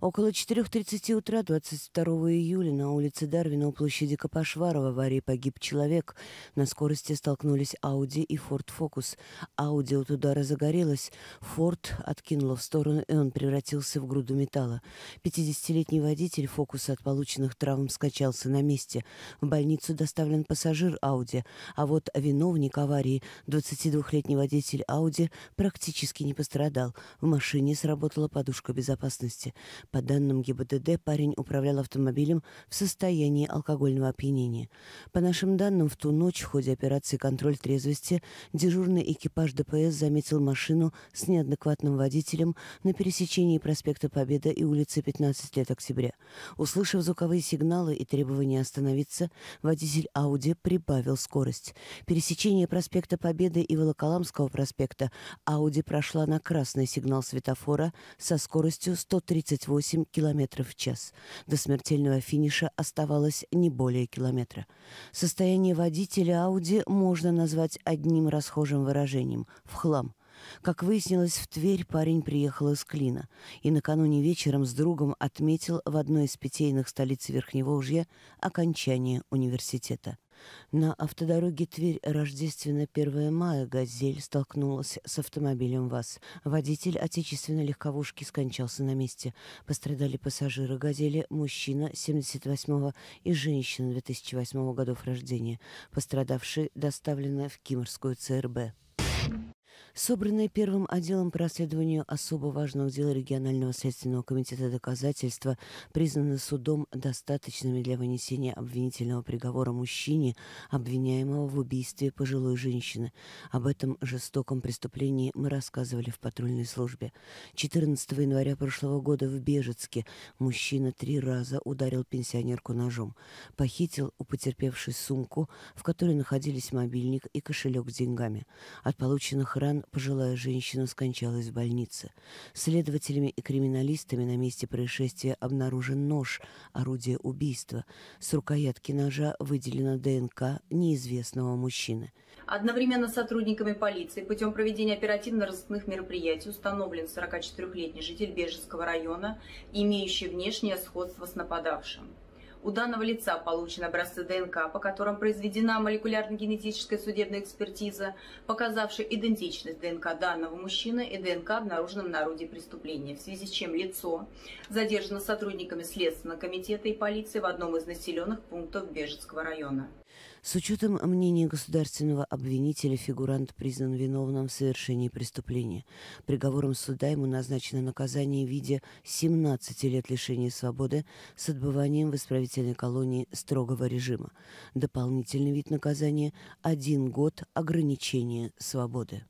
Около 4.30 утра 22 июля на улице Дарвина у площади Капашварова в аварии погиб человек. На скорости столкнулись Ауди и Форд Фокус. Ауди от удара загорелась, Форд откинуло в сторону, и он превратился в груду металла. 50-летний водитель Фокуса от полученных травм скачался на месте. В больницу доставлен пассажир Ауди, а вот виновник аварии, 22-летний водитель Ауди, практически не пострадал. В машине сработала подушка безопасности. По данным ГИБДД, парень управлял автомобилем в состоянии алкогольного опьянения. По нашим данным, в ту ночь в ходе операции «Контроль трезвости» дежурный экипаж ДПС заметил машину с неадекватным водителем на пересечении проспекта Победа и улицы 15 лет октября. Услышав звуковые сигналы и требования остановиться, водитель Ауди прибавил скорость. Пересечение проспекта Победы и Волоколамского проспекта Ауди прошла на красный сигнал светофора со скоростью 138 28 км в час. До смертельного финиша оставалось не более километра. Состояние водителя Ауди можно назвать одним расхожим выражением – в хлам – как выяснилось, в Тверь парень приехал из Клина и накануне вечером с другом отметил в одной из питейных столиц Верхнего Ужья окончание университета. На автодороге Тверь-Рождественно-1 мая «Газель» столкнулась с автомобилем ВАЗ. Водитель отечественной легковушки скончался на месте. Пострадали пассажиры «Газели» мужчина 78-го и женщина 2008 -го годов рождения. Пострадавшие доставлены в Киморскую ЦРБ. Собранные первым отделом по расследованию особо важного дела регионального следственного комитета доказательства признаны судом достаточными для вынесения обвинительного приговора мужчине, обвиняемого в убийстве пожилой женщины. Об этом жестоком преступлении мы рассказывали в патрульной службе. 14 января прошлого года в Бежецке мужчина три раза ударил пенсионерку ножом. Похитил у потерпевшей сумку, в которой находились мобильник и кошелек с деньгами. От полученных ран пожилая женщина, скончалась в больнице. Следователями и криминалистами на месте происшествия обнаружен нож, орудие убийства. С рукоятки ножа выделена ДНК неизвестного мужчины. Одновременно сотрудниками полиции путем проведения оперативно-розыскных мероприятий установлен 44-летний житель Бежецкого района, имеющий внешнее сходство с нападавшим. У данного лица получены образцы ДНК, по которым произведена молекулярно-генетическая судебная экспертиза, показавшая идентичность ДНК данного мужчины и ДНК, обнаруженном на орудии преступления, в связи с чем лицо задержано сотрудниками Следственного комитета и полиции в одном из населенных пунктов Бежецкого района. С учетом мнения государственного обвинителя, фигурант признан виновным в совершении преступления. Приговором суда ему назначено наказание в виде 17 лет лишения свободы с отбыванием в исправительной колонии строгого режима. Дополнительный вид наказания – один год ограничения свободы.